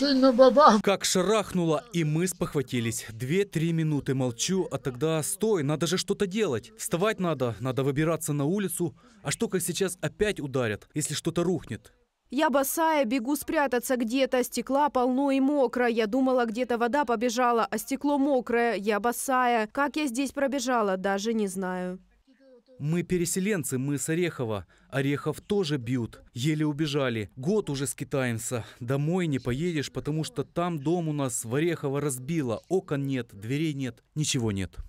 сильно бабах. Как шарахнуло, и мы спохватились. Две-три минуты молчу, а тогда стой, надо же что-то делать. Вставать надо, надо выбираться на улицу. А что, как сейчас опять ударят, если что-то рухнет? Я босая, бегу спрятаться где-то, стекла полно и мокро. Я думала, где-то вода побежала, а стекло мокрое. Я босая. Как я здесь пробежала, даже не знаю. Мы переселенцы, мы с Орехова. Орехов тоже бьют. Еле убежали. Год уже скитаемся. Домой не поедешь, потому что там дом у нас в Орехово разбило. Окон нет, дверей нет, ничего нет.